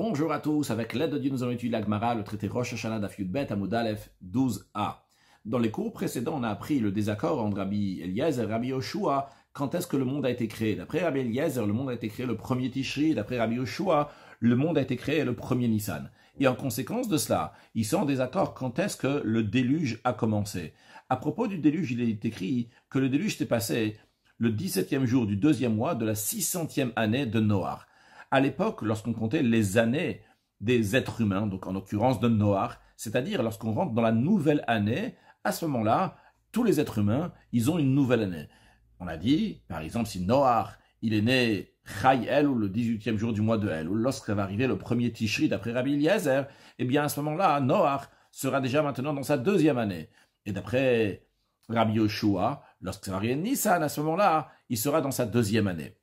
Bonjour à tous, avec l'aide de Dieu, nous avons étudié l'Agmara, le traité Rosh Hashanah à 12a. Dans les cours précédents, on a appris le désaccord entre Rabbi Eliezer et Rabbi Yoshua. Quand est-ce que le monde a été créé D'après Rabbi Eliezer, le monde a été créé le premier Tishri. D'après Rabbi Yoshua, le monde a été créé le premier Nissan. Et en conséquence de cela, ils sont en désaccord quand est-ce que le déluge a commencé. À propos du déluge, il est écrit que le déluge s'est passé le 17e jour du deuxième mois de la 600e année de Noah à l'époque lorsqu'on comptait les années des êtres humains, donc en l'occurrence de Noah, c'est-à-dire lorsqu'on rentre dans la nouvelle année, à ce moment-là, tous les êtres humains, ils ont une nouvelle année. On a dit, par exemple, si Noah il est né Chai ou le 18e jour du mois de El, ou lorsque va arriver le premier Tichri, d'après Rabbi Eliezer, eh bien à ce moment-là, Noar sera déjà maintenant dans sa deuxième année. Et d'après Rabbi Yoshua, lorsque va arriver Nissan, à ce moment-là, il sera dans sa deuxième année.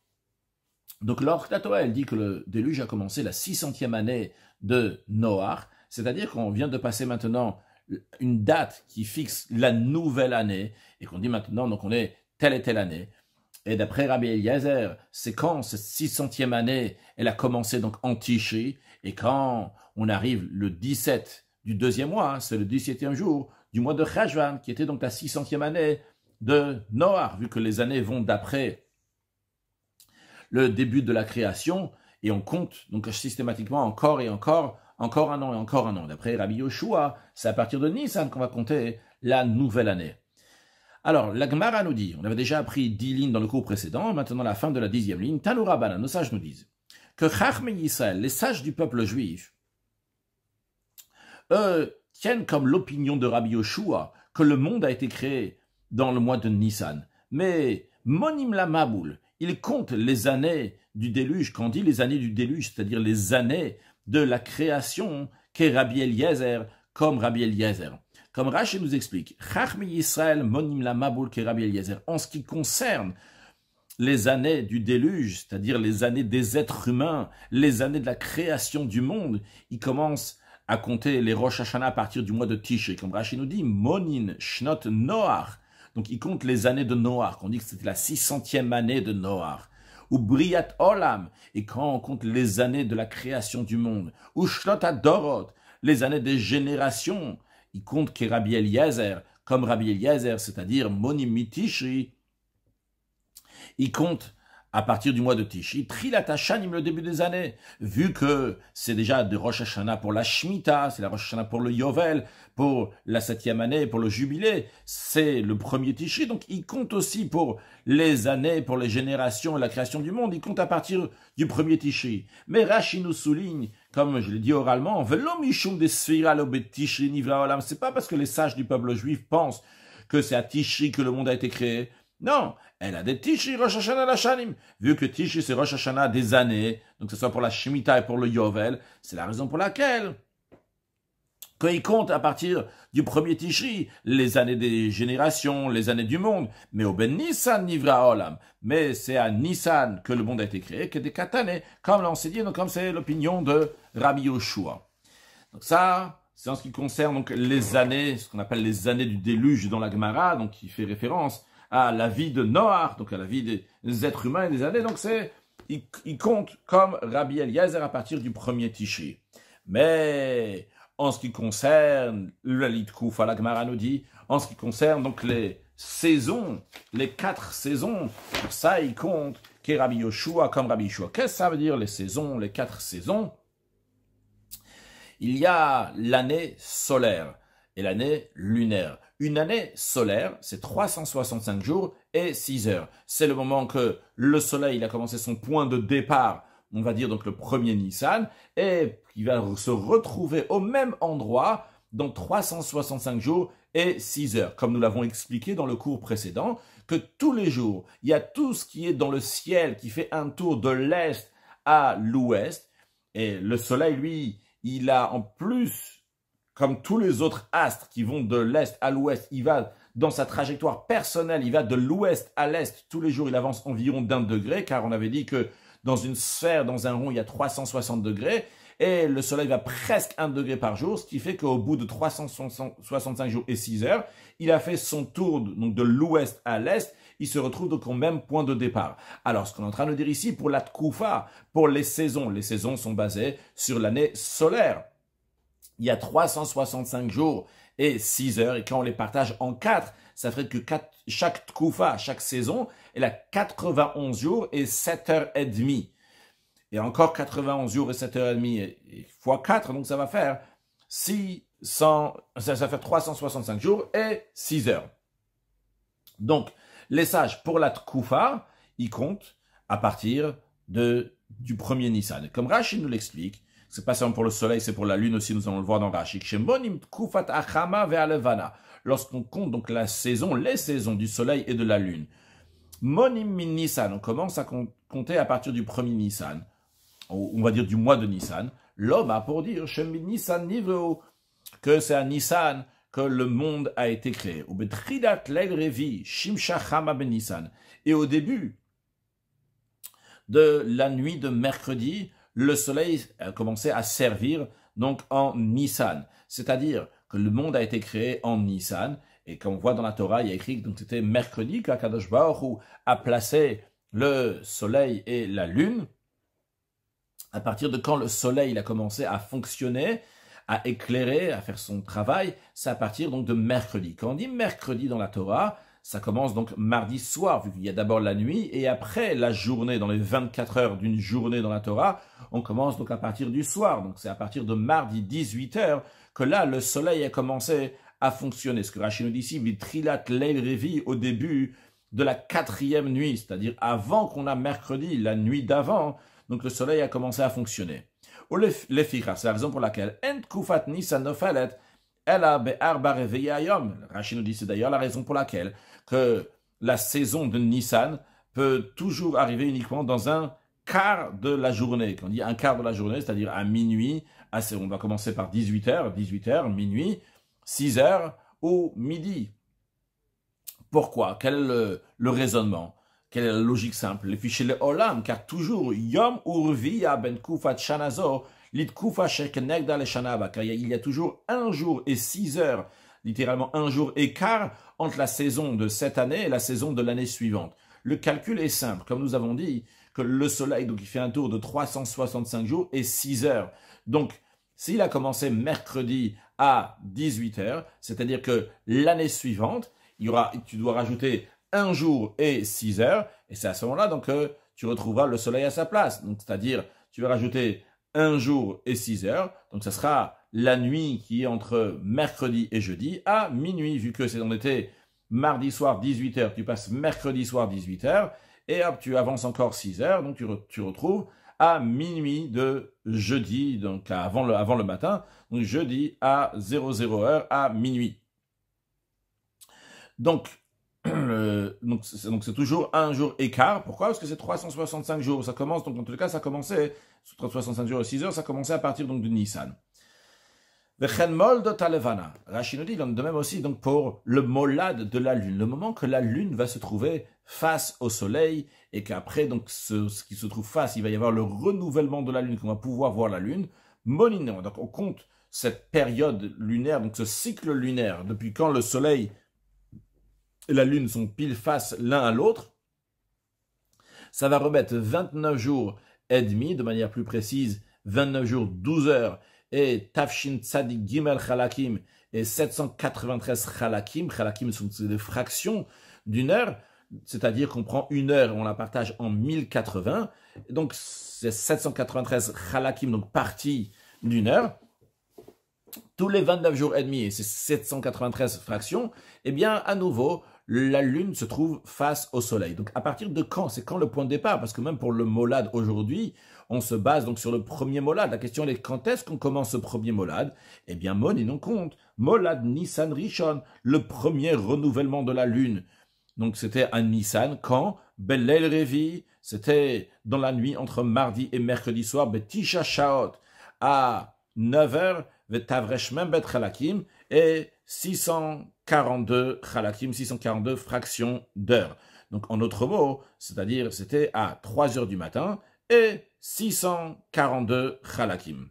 Donc Toa, elle dit que le déluge a commencé la 600e année de Noah, c'est-à-dire qu'on vient de passer maintenant une date qui fixe la nouvelle année, et qu'on dit maintenant, donc on est telle et telle année. Et d'après Rabbi Eliezer, c'est quand cette 600e année, elle a commencé donc en Tichy, et quand on arrive le 17 du deuxième mois, hein, c'est le 17e jour du mois de Rajvan, qui était donc la 600e année de Noah, vu que les années vont d'après le début de la création, et on compte donc systématiquement encore et encore, encore un an et encore un an. D'après Rabbi Yoshua, c'est à partir de Nissan qu'on va compter la nouvelle année. Alors, la Gemara nous dit, on avait déjà appris dix lignes dans le cours précédent, maintenant la fin de la dixième ligne, nos sages nous disent que Chachme les sages du peuple juif, eux, tiennent comme l'opinion de Rabbi Yoshua que le monde a été créé dans le mois de Nissan. Mais Monim la il compte les années du déluge. Quand on dit les années du déluge, c'est-à-dire les années de la création qu'est Rabbi comme Rabbi Eliezer. Comme Rachid nous explique, Chachmi monim la En ce qui concerne les années du déluge, c'est-à-dire les années des êtres humains, les années de la création du monde, il commence à compter les Rosh Hashanah à partir du mois de Tishri, Comme Rachid nous dit, monin shnot noach donc il compte les années de Noah, qu'on dit que c'était la 600 centième année de Noah. Ou Briat Olam, et quand on compte les années de la création du monde. Ou Shlot Adorot, les années des générations. Il compte que Rabbi Eliezer, comme Rabbi Eliezer, c'est-à-dire Moni Il compte à partir du mois de Tishi, Trilat Hashanim, le début des années, vu que c'est déjà de Rosh Hashanah pour la Shemitah, c'est la Rosh Hashanah pour le Yovel, pour la septième année, pour le Jubilé, c'est le premier Tishri. donc il compte aussi pour les années, pour les générations et la création du monde, il compte à partir du premier Tishri. Mais Rashi nous souligne, comme je l'ai dit oralement, c'est pas parce que les sages du peuple juif pensent que c'est à Tishri que le monde a été créé, non, elle a des Tishi, Rosh Hashanah, Lashanim. Vu que Tishi, c'est Rosh Hashanah des années, donc que ce soit pour la Shemitah et pour le Yovel, c'est la raison pour laquelle, quand il compte à partir du premier Tishi, les années des générations, les années du monde, mais au Ben Nissan Nivra Olam, mais c'est à Nissan que le monde a été créé, que des Katané, comme l'on s'est dit, comme c'est l'opinion de Rabbi Yoshua. Donc ça, c'est en ce qui concerne donc les années, ce qu'on appelle les années du déluge dans la Gemara, donc qui fait référence à la vie de Noah, donc à la vie des êtres humains et des années. Donc c'est, il, compte comme Rabbi Eliezer à partir du premier Tiché. Mais en ce qui concerne, le Litkouf la en ce qui concerne donc les saisons, les quatre saisons, ça il compte que Rabbi Yoshua comme Rabbi Yoshua. Qu'est-ce que ça veut dire les saisons, les quatre saisons Il y a l'année solaire et l'année lunaire. Une année solaire, c'est 365 jours et 6 heures. C'est le moment que le soleil a commencé son point de départ, on va dire donc le premier Nissan, et il va se retrouver au même endroit dans 365 jours et 6 heures. Comme nous l'avons expliqué dans le cours précédent, que tous les jours, il y a tout ce qui est dans le ciel qui fait un tour de l'est à l'ouest, et le soleil, lui, il a en plus comme tous les autres astres qui vont de l'est à l'ouest, il va dans sa trajectoire personnelle, il va de l'ouest à l'est. Tous les jours, il avance environ d'un degré, car on avait dit que dans une sphère, dans un rond, il y a 360 degrés. Et le soleil va presque un degré par jour, ce qui fait qu'au bout de 365 jours et 6 heures, il a fait son tour donc de l'ouest à l'est. Il se retrouve donc au même point de départ. Alors, ce qu'on est en train de dire ici, pour la Tkoufa, pour les saisons, les saisons sont basées sur l'année solaire il y a 365 jours et 6 heures. Et quand on les partage en 4, ça ferait que 4, chaque Tkoufa, chaque saison, elle a 91 jours et 7 heures et demie. Et encore 91 jours et 7 heures et demie, fois 4, donc ça va faire 600, ça, fait 365 jours et 6 heures. Donc, les sages, pour la Tkoufa, ils comptent à partir de, du premier Nissan. Comme Rachid nous l'explique, c'est pas seulement pour le soleil, c'est pour la lune aussi, nous allons le voir dans Rashi. Kufat Achama Lorsqu'on compte donc la saison, les saisons du soleil et de la lune. Monim min on commence à compter à partir du premier Nissan, on va dire du mois de Nissan. L'homme a pour dire Nissan que c'est à Nissan que le monde a été créé. Ben et au début de la nuit de mercredi, le soleil a euh, commencé à servir donc en Nissan. C'est-à-dire que le monde a été créé en Nissan. Et comme on voit dans la Torah, il y a écrit que c'était mercredi qu'Akadosh Baruch a placé le soleil et la lune. À partir de quand le soleil a commencé à fonctionner, à éclairer, à faire son travail, c'est à partir donc de mercredi. Quand on dit mercredi dans la Torah, ça commence donc mardi soir, vu qu'il y a d'abord la nuit, et après la journée, dans les 24 heures d'une journée dans la Torah, on commence donc à partir du soir. Donc c'est à partir de mardi 18 heures que là, le soleil a commencé à fonctionner. Ce que Rachid nous dit ici, Vitrilat au début de la quatrième nuit, c'est-à-dire avant qu'on a mercredi, la nuit d'avant, donc le soleil a commencé à fonctionner. c'est la raison pour laquelle, ent Kufat ben, Yom. Rachid nous dit, c'est d'ailleurs la raison pour laquelle que la saison de Nissan peut toujours arriver uniquement dans un quart de la journée. Quand on dit un quart de la journée, c'est-à-dire à minuit, on va commencer par 18h, 18h, minuit, 6h au midi. Pourquoi Quel est le, raisonnement Quelle est la logique simple Les fichiers le Olam, car toujours Yom Urviya ben Kufat shanazo » car il y a toujours un jour et six heures, littéralement un jour et quart, entre la saison de cette année et la saison de l'année suivante. Le calcul est simple, comme nous avons dit, que le soleil, donc il fait un tour de 365 jours et six heures. Donc, s'il a commencé mercredi à 18 heures, c'est-à-dire que l'année suivante, il y aura, tu dois rajouter un jour et six heures, et c'est à ce moment-là donc que euh, tu retrouveras le soleil à sa place. Donc, c'est-à-dire, tu vas rajouter un jour et 6 heures. Donc ça sera la nuit qui est entre mercredi et jeudi à minuit, vu que c'est en été, mardi soir 18h, tu passes mercredi soir 18h, et hop, tu avances encore 6 heures, donc tu, retrouves à minuit de jeudi, donc avant le, avant le matin, donc jeudi à 00h à minuit. Donc, donc c'est toujours un jour écart. Pourquoi Parce que c'est 365 jours. Ça commence, donc en tout cas, ça commençait, 365 jours et 6 heures, ça commençait à partir donc de Nissan. Rachid nous dit, de même aussi donc pour le molad de la lune, le moment que la lune va se trouver face au soleil et qu'après donc ce, qui se trouve face, il va y avoir le renouvellement de la lune, qu'on va pouvoir voir la lune. donc on compte cette période lunaire, donc ce cycle lunaire, depuis quand le soleil et la Lune sont pile face l'un à l'autre, ça va remettre 29 jours et demi, de manière plus précise, 29 jours, 12 heures, et Tafshin Tzadik Gimel Chalakim et 793 Chalakim. Chalakim sont des fractions d'une heure, c'est-à-dire qu'on prend une heure et on la partage en 1080. Donc, c'est 793 Chalakim, donc partie d'une heure. Tous les 29 jours et demi, et ces 793 fractions, eh bien, à nouveau, la Lune se trouve face au Soleil. Donc à partir de quand C'est quand le point de départ Parce que même pour le molad aujourd'hui, on se base donc sur le premier molad. La question est quand est-ce qu'on commence ce premier molade Eh bien, Mon et non compte. molad Nissan Rishon, le premier renouvellement de la Lune. Donc c'était à Nissan quand Bellel Revi, c'était dans la nuit entre mardi et mercredi soir, Betisha chaot à 9h, Betavreshmem Bet et 600 42 chalakim, 642 fractions d'heures. Donc en autre mot, c'est-à-dire c'était à 3 heures du matin et 642 chalakim.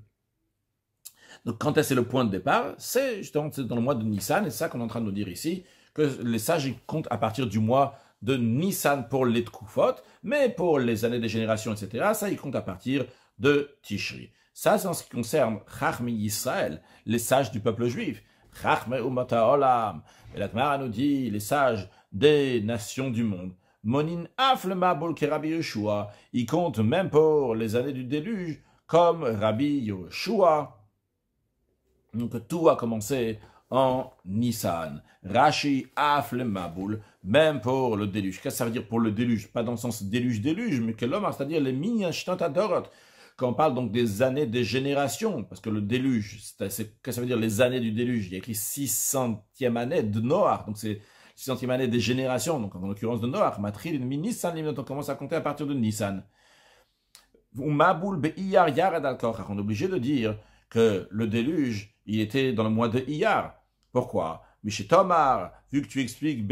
Donc quand est-ce le point de départ C'est justement dans le mois de Nissan, et c'est ça qu'on est en train de nous dire ici, que les sages comptent à partir du mois de Nissan pour les Tkoufot, mais pour les années des générations, etc., ça ils comptent à partir de Tishri. Ça, c'est en ce qui concerne Chachmi Israël, les sages du peuple juif umata olam. Et la nous dit, les sages des nations du monde. Monin aflema ki Rabbi Yeshua. Il compte même pour les années du déluge comme Rabbi Yeshua. Donc tout a commencé en Nissan. Rashi Aflemabul même pour le déluge. Qu'est-ce que ça veut dire pour le déluge Pas dans le sens déluge-déluge, mais que l'homme, c'est-à-dire les adorat » Quand on parle donc des années, des générations, parce que le déluge, qu'est-ce que ça veut dire les années du déluge Il y a écrit 600e année de Noah, donc c'est 600e année des générations, donc en l'occurrence de Noah, Matril, Nissan, on commence à compter à partir de Nissan. On est obligé de dire que le déluge, il était dans le mois de Iyar. Pourquoi chez Tomar, vu que tu expliques,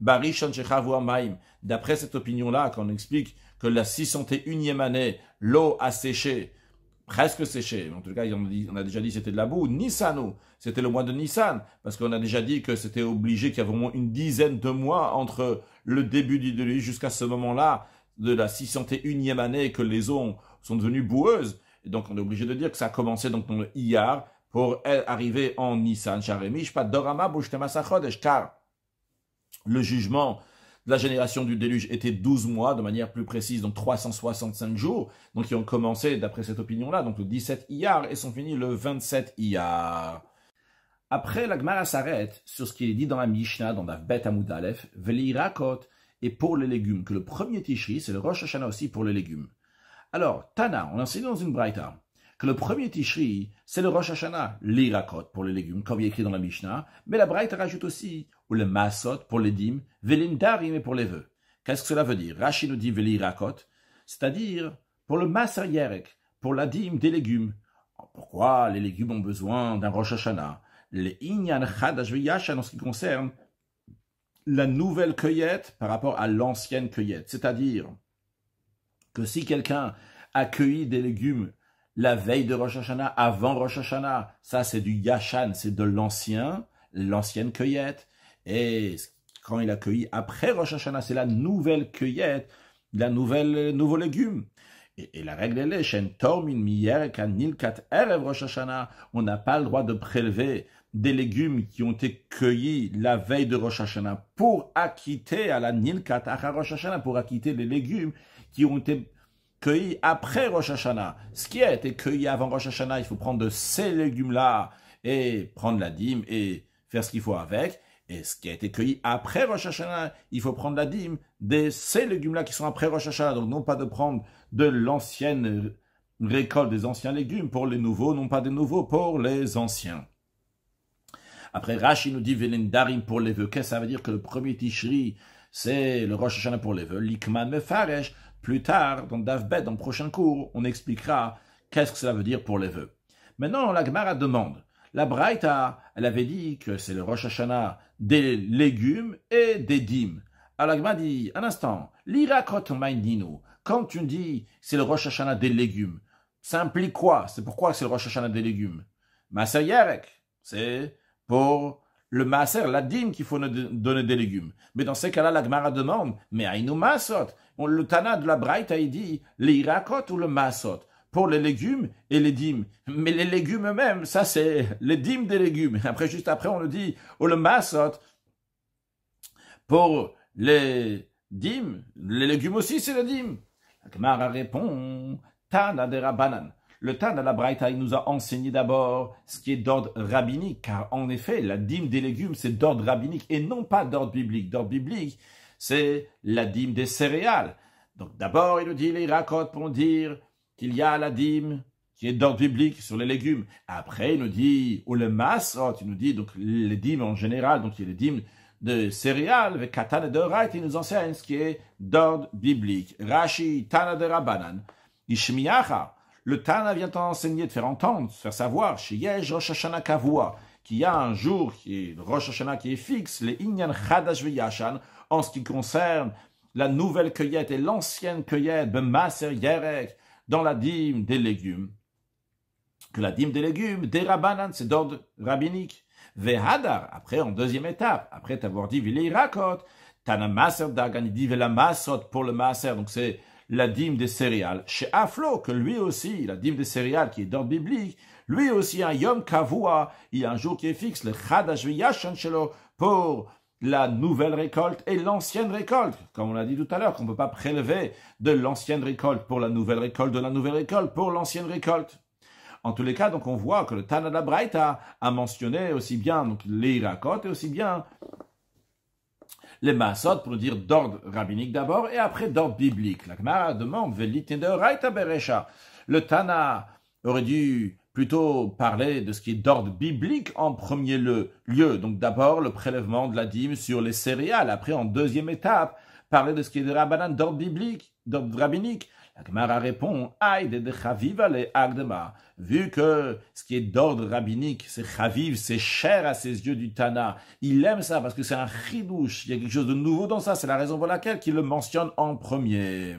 Maim. D'après cette opinion-là, qu'on explique que la 601e année, l'eau a séché, presque séché, en tout cas on a déjà dit c'était de la boue, Nissanou, c'était le mois de Nissan, parce qu'on a déjà dit que c'était obligé qu'il y avait au moins une dizaine de mois entre le début du déluge jusqu'à ce moment-là, de la 601e année que les eaux sont devenues boueuses. Et donc on est obligé de dire que ça a commencé donc dans le Iyar pour arriver en Nissan, Sharemish, pas Dorama, Bouchtema, car le jugement de la génération du déluge était 12 mois, de manière plus précise, donc 365 jours, donc ils ont commencé, d'après cette opinion-là, donc le 17 Iyar et sont finis le 27 Iyar. Après, la Gemara s'arrête sur ce qui est dit dans la Mishnah, dans la Bet veli V'li-rakot » et pour les légumes, que le premier Tishri, c'est le Rosh Hashanah aussi pour les légumes. Alors, Tana, on enseigne dans une le premier Tichri, c'est le Rosh Hashanah, l'Irakot pour les légumes, comme il est écrit dans la Mishnah, mais la braite rajoute aussi, ou le masot pour les dîmes, Velindarim et pour les vœux. Qu'est-ce que cela veut dire Rashi nous dit Velirakot, c'est-à-dire pour le Maser Yerek, pour la dîme des légumes. Pourquoi les légumes ont besoin d'un Rosh Hashanah Les Inyan Chadash en ce qui concerne la nouvelle cueillette par rapport à l'ancienne cueillette. C'est-à-dire que si quelqu'un a cueilli des légumes la veille de Rosh Hashanah, avant Rosh Hashanah. Ça, c'est du Yashan, c'est de l'ancien, l'ancienne cueillette. Et quand il a cueilli après Rosh Hashanah, c'est la nouvelle cueillette, la nouvelle, nouveau légume. Et, la règle est, Shen Tormin Rosh on n'a pas le droit de prélever des légumes qui ont été cueillis la veille de Rosh Hashanah pour acquitter à la Nilkat Rosh Hashanah, pour acquitter les légumes qui ont été Cueilli après Rosh Hashanah. Ce qui a été cueilli avant Rosh Hashanah, il faut prendre de ces légumes-là et prendre la dîme et faire ce qu'il faut avec. Et ce qui a été cueilli après Rosh Hashanah, il faut prendre la dîme de ces légumes-là qui sont après Rosh Hashanah. Donc non pas de prendre de l'ancienne récolte des anciens légumes pour les nouveaux, non pas des nouveaux pour les anciens. Après, Rashi nous dit darim » pour les vœux. Qu'est-ce que ça veut dire que le premier Tishri, c'est le Rosh Hashanah pour les vœux Likman Mefaresh. Plus tard, dans Davbet, dans le prochain cours, on expliquera qu'est-ce que cela veut dire pour les vœux. Maintenant, la demande. La Braïta, elle avait dit que c'est le Rosh Hashanah des légumes et des dîmes. Alors la dit, un instant, l'irakot Dino quand tu dis c'est le Rosh Hashanah des légumes, ça implique quoi C'est pourquoi c'est le Rosh Hashanah des légumes Yarek, c'est pour le maaser, la dîme qu'il faut donner des légumes. Mais dans ces cas-là, la Gemara demande, mais aïnou maasot. Le Tana de la Braïta, il dit, l'irakot ou le maasot pour les légumes et les dîmes. Mais les légumes eux-mêmes, ça c'est les dîmes des légumes. Après, juste après, on le dit, ou oh, le maasot, pour les dîmes, les légumes aussi, c'est la dîme. La Gemara répond, Tana de Rabanan. Le Tan de la il nous a enseigné d'abord ce qui est d'ordre rabbinique, car en effet, la dîme des légumes, c'est d'ordre rabbinique et non pas d'ordre biblique. D'ordre biblique, c'est la dîme des céréales. Donc d'abord, il nous dit, les raconte pour dire qu'il y a la dîme qui est d'ordre biblique sur les légumes. Après, il nous dit, ou le masse, il nous dit, donc les dîmes en général, donc il y a les dîmes de céréales, avec katana de rait, il nous enseigne ce qui est d'ordre biblique. Rashi, tana de rabanan, le Tana vient enseigner de faire entendre, de faire savoir, chez Yej Rosh Hashanah Kavua, qu'il y a un jour qui est Rosh qui est fixe, les Inyan Chadash en ce qui concerne la nouvelle cueillette et l'ancienne cueillette, Maser Yerek, dans la dîme des légumes. Que la dîme des légumes, des Rabbanan, c'est d'ordre rabbinique. Vehadar, après en deuxième étape, après t'avoir dit Vilei Rakot, Tana Maser Dagan, il dit pour le Maser, donc c'est la dîme des céréales. Chez Aflo, que lui aussi, la dîme des céréales qui est dans biblique, lui aussi un Yom Kavua, il y a un jour qui est fixe, le Chadash Shelo, pour la nouvelle récolte et l'ancienne récolte. Comme on l'a dit tout à l'heure, qu'on ne peut pas prélever de l'ancienne récolte pour la nouvelle récolte, de la nouvelle récolte pour l'ancienne récolte. En tous les cas, donc, on voit que le Tanada a mentionné aussi bien donc, les et aussi bien les massot pour dire d'ordre rabbinique d'abord et après d'ordre biblique. La Gemara demande Le Tana aurait dû plutôt parler de ce qui est d'ordre biblique en premier lieu. Donc d'abord le prélèvement de la dîme sur les céréales. Après en deuxième étape parler de ce qui est de rabbinan d'ordre biblique, d'ordre rabbinique. La répond, Aïde de ale Agdema. Vu que ce qui est d'ordre rabbinique, c'est Chaviv, c'est cher à ses yeux du Tana. Il aime ça parce que c'est un chidouche. Il y a quelque chose de nouveau dans ça. C'est la raison pour laquelle il le mentionne en premier.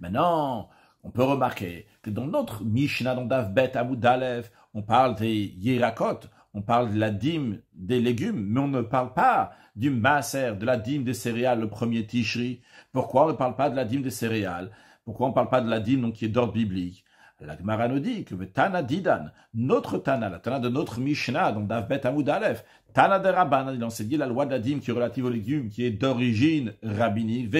Maintenant, on peut remarquer que dans notre Mishnah, dans Dav Bet Dalev, on parle des Yerakot on parle de la dîme des légumes, mais on ne parle pas du maser, de la dîme des céréales, le premier tichri. Pourquoi on ne parle pas de la dîme des céréales Pourquoi on ne parle pas de la dîme donc, qui est d'ordre biblique La Gemara nous dit que le Tana Didan, notre Tana, la Tana de notre Mishnah, donc Davbet Hamoud Aleph, Tana de Rabban, il enseigne la loi de la dîme qui est relative aux légumes, qui est d'origine rabbinique.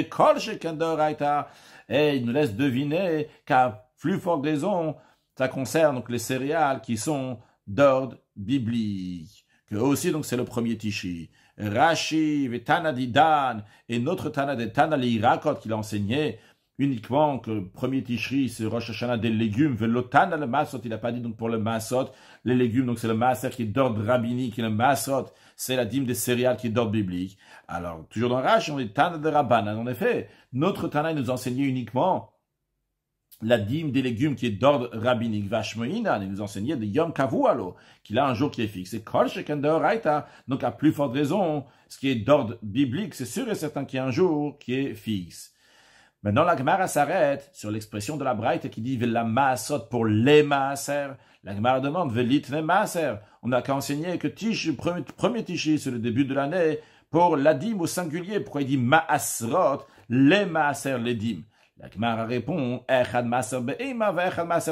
Et il nous laisse deviner qu'à plus fort raison, ça concerne donc les céréales qui sont d'ordre biblique. Que aussi, donc, c'est le premier Tichi. Rashi, Tanadidan, et notre Tanad, Tanali raconte qu'il a enseigné uniquement que le premier Tichri, c'est Rosh Hashanah des légumes, Velotan le Masot, il n'a pas dit donc pour le Masot, les légumes, donc c'est le Maser qui est d'ordre rabbinique, et le Masot, c'est la dîme des céréales qui est d'ordre biblique. Alors, toujours dans Rashi, on dit Tana de Rabban. En effet, notre Tana, nous enseignait uniquement la dîme des légumes qui est d'ordre rabbinique. vachmoïna, nous enseignait de Yom Kavualo, qu'il a un jour qui est fixe. Et Kol donc à plus forte raison, ce qui est d'ordre biblique, c'est sûr et certain qu'il y a un jour qui est fixe. Maintenant, la Gemara s'arrête sur l'expression de la Braïte qui dit « la maasot pour les maaser ». La Gemara demande « velit les maaser ». On n'a qu'à enseigner que tish premier, premier sur le début de l'année, pour la dîme au singulier. Pourquoi il dit « maasrot », les maaser, les dîmes la répond Parce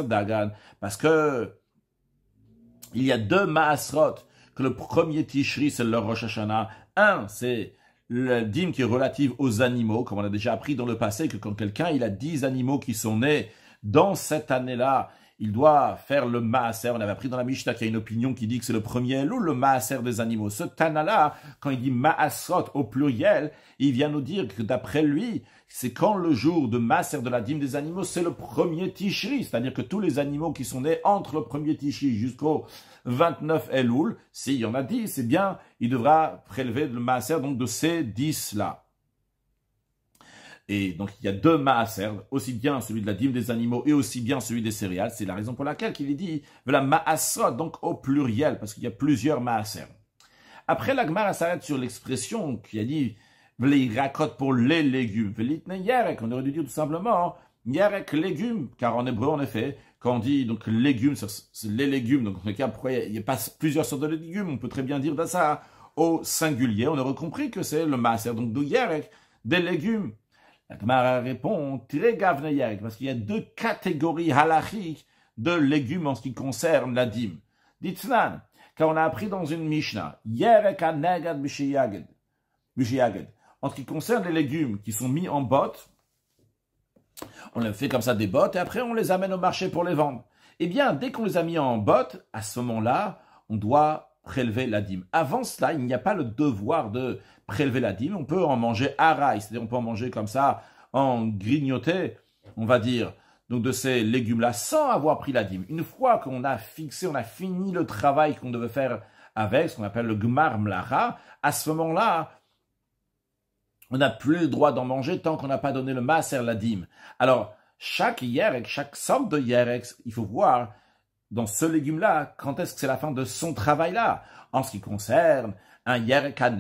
que il y a deux Maasrot que le premier Tishri, c'est le Rosh Hashanah. Un, c'est le dîme qui est relative aux animaux, comme on a déjà appris dans le passé que quand quelqu'un il a dix animaux qui sont nés dans cette année-là, il doit faire le maaser. On avait appris dans la Mishnah qu'il y a une opinion qui dit que c'est le premier ou le maaser des animaux. Ce Tana-là, quand il dit maasrot au pluriel, il vient nous dire que d'après lui, c'est quand le jour de maaser de la dîme des animaux, c'est le premier Tichri, c'est-à-dire que tous les animaux qui sont nés entre le premier Tichri jusqu'au 29 Elul, s'il y en a 10, c'est eh bien, il devra prélever le maaser donc de ces 10-là. Et donc il y a deux maaser, aussi bien celui de la dîme des animaux et aussi bien celui des céréales. C'est la raison pour laquelle il est dit la maassa donc au pluriel, parce qu'il y a plusieurs maaser. Après, l'agmara s'arrête sur l'expression qui a dit Vli rakot pour les légumes. yarek, on aurait dû dire tout simplement hein, yarek légumes, car en hébreu, en effet, quand on dit donc légumes, c'est les légumes, donc en cas, il n'y a pas plusieurs sortes de légumes, on peut très bien dire ça hein. au singulier, on aurait compris que c'est le maser, donc du yarek, des légumes. La Gemara répond très gavne yarek, parce qu'il y a deux catégories halachiques de légumes en ce qui concerne la dîme. Dites-nous, quand on a appris dans une Mishnah, yarek anegad bishiyaged, bishiyaged, en ce qui concerne les légumes qui sont mis en bottes, on les fait comme ça des bottes et après on les amène au marché pour les vendre. Eh bien, dès qu'on les a mis en botte, à ce moment-là, on doit prélever la dîme. Avant cela, il n'y a pas le devoir de prélever la dîme. On peut en manger à rail, c'est-à-dire on peut en manger comme ça, en grignoter, on va dire, donc de ces légumes-là, sans avoir pris la dîme. Une fois qu'on a fixé, on a fini le travail qu'on devait faire avec, ce qu'on appelle le gmar à ce moment-là, on n'a plus le droit d'en manger tant qu'on n'a pas donné le maser la dîme. Alors, chaque yerek, chaque somme de yerek, il faut voir dans ce légume-là, quand est-ce que c'est la fin de son travail-là En ce qui concerne un yerek à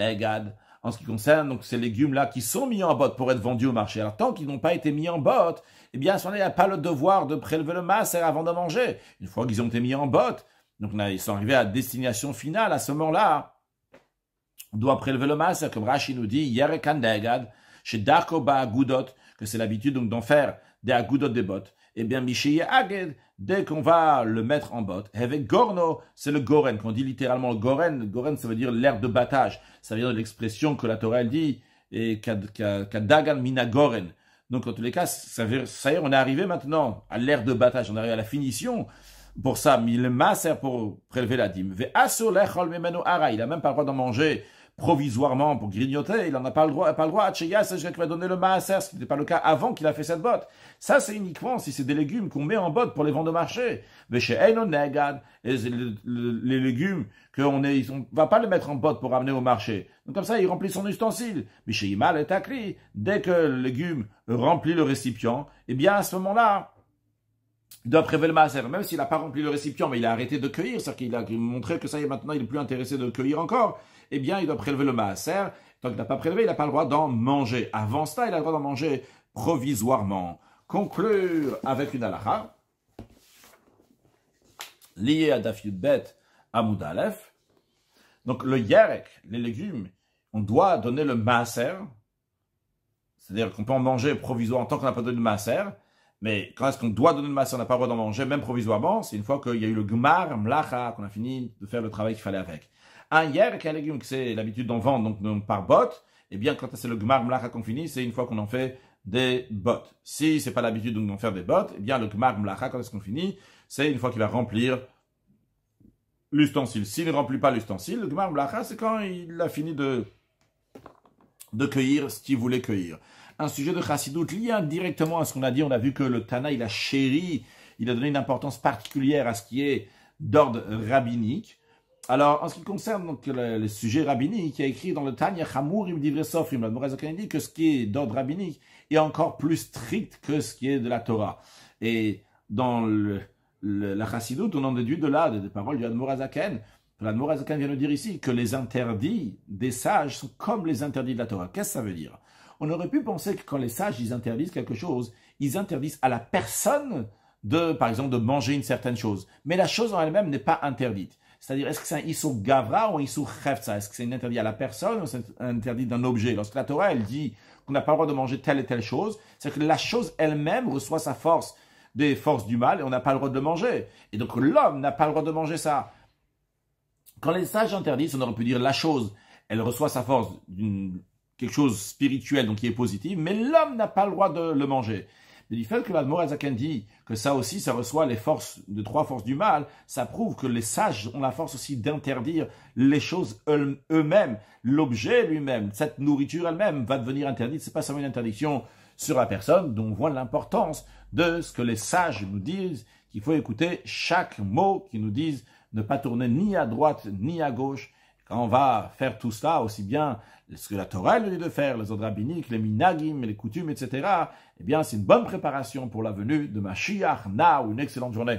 en ce qui concerne donc ces légumes-là qui sont mis en botte pour être vendus au marché. Alors, tant qu'ils n'ont pas été mis en botte, eh bien, à ce il n'y a pas le devoir de prélever le masser avant de manger. Une fois qu'ils ont été mis en botte, donc ils sont arrivés à destination finale à ce moment-là, on doit prélever le masse, comme Rashi nous dit, Yerekandegad, chez Darkoba Agudot, que c'est l'habitude donc d'en faire des Agudot des bottes. et eh bien, Mishiye Aged, dès qu'on va le mettre en botte, avec Gorno, c'est le Goren, qu'on dit littéralement Goren, Goren ça veut dire l'air de battage, ça veut dire l'expression que la Torah elle dit, et Kadagan Mina Goren. Donc, en tous les cas, ça, veut, ça y est, on est arrivé maintenant à l'air de battage, on arrive à la finition pour ça, mais le masser pour prélever la dîme. Il n'a même pas le droit d'en manger provisoirement pour grignoter, il n'en a pas le droit, pas le droit. Cheya, c'est qui va donner le maaser, ce qui n'était pas le cas avant qu'il a fait cette botte. Ça, c'est uniquement si c'est des légumes qu'on met en botte pour les vendre au marché. Mais chez Negad, les légumes qu'on est, on va pas les mettre en botte pour amener au marché. Donc comme ça, il remplit son ustensile. Mais chez Imal et dès que le légume remplit le récipient, eh bien, à ce moment-là, il doit prélever le maaser, même s'il n'a pas rempli le récipient, mais il a arrêté de cueillir, c'est-à-dire qu'il a montré que ça y est, maintenant il n'est plus intéressé de cueillir encore eh bien, il doit prélever le maaser. Tant qu'il n'a pas prélevé, il n'a pas le droit d'en manger. Avant cela, il a le droit d'en manger provisoirement. Conclure avec une halakha liée à Daf Bet Amoud Donc, le yerek, les légumes, on doit donner le maaser. C'est-à-dire qu'on peut en manger provisoirement tant qu'on n'a pas donné le maaser. Mais quand est-ce qu'on doit donner le maaser, on n'a pas le droit d'en manger, même provisoirement. C'est une fois qu'il y a eu le gmar, mlacha, qu'on a fini de faire le travail qu'il fallait avec. Un ah, hier, un légume c'est l'habitude d'en vendre, donc, par botte, et eh bien, quand c'est le gmar mlacha qu'on finit, c'est une fois qu'on en fait des bottes. Si c'est pas l'habitude d'en faire des bottes, eh bien, le gmar mlacha, quand est-ce qu'on finit, c'est une fois qu'il va remplir l'ustensile. S'il ne remplit pas l'ustensile, le gmar mlacha, c'est quand il a fini de, de cueillir ce qu'il voulait cueillir. Un sujet de chassidoute lié directement à ce qu'on a dit. On a vu que le Tana, il a chéri, il a donné une importance particulière à ce qui est d'ordre rabbinique. Alors, en ce qui concerne le, sujet rabbinique, il a écrit dans le Tanya Hamour Ibn Sofrim, la dit que ce qui est d'ordre rabbinique est encore plus strict que ce qui est de la Torah. Et dans la Chassidoute, on en déduit de là, des, paroles du Admorazaken. L'Admorazaken vient nous dire ici que les interdits des sages sont comme les interdits de la Torah. Qu'est-ce que ça veut dire On aurait pu penser que quand les sages ils interdisent quelque chose, ils interdisent à la personne de, par exemple, de manger une certaine chose. Mais la chose en elle-même n'est pas interdite. C'est-à-dire, est-ce que c'est un issou Gavra ou un issou Khefza Est-ce que c'est un interdit à la personne ou c'est interdit d'un objet Lorsque la Torah, elle dit qu'on n'a pas le droit de manger telle et telle chose, c'est que la chose elle-même reçoit sa force des forces du mal et on n'a pas le droit de le manger. Et donc l'homme n'a pas le droit de manger ça. Quand les sages interdisent, on aurait pu dire la chose, elle reçoit sa force d'une quelque chose spirituel, donc qui est positive, mais l'homme n'a pas le droit de le manger. Et du fait que l'Admorazaken dit que ça aussi, ça reçoit les forces, de trois forces du mal, ça prouve que les sages ont la force aussi d'interdire les choses eux-mêmes, l'objet lui-même, cette nourriture elle-même va devenir interdite. C'est pas seulement une interdiction sur la personne, dont on voit l'importance de ce que les sages nous disent, qu'il faut écouter chaque mot qu'ils nous disent, ne pas tourner ni à droite ni à gauche, quand on va faire tout cela, aussi bien ce que la Torah nous dit de faire, les ordres rabbiniques, les minagim, les coutumes, etc., eh bien, c'est une bonne préparation pour la venue de Mashiach. ou une excellente journée.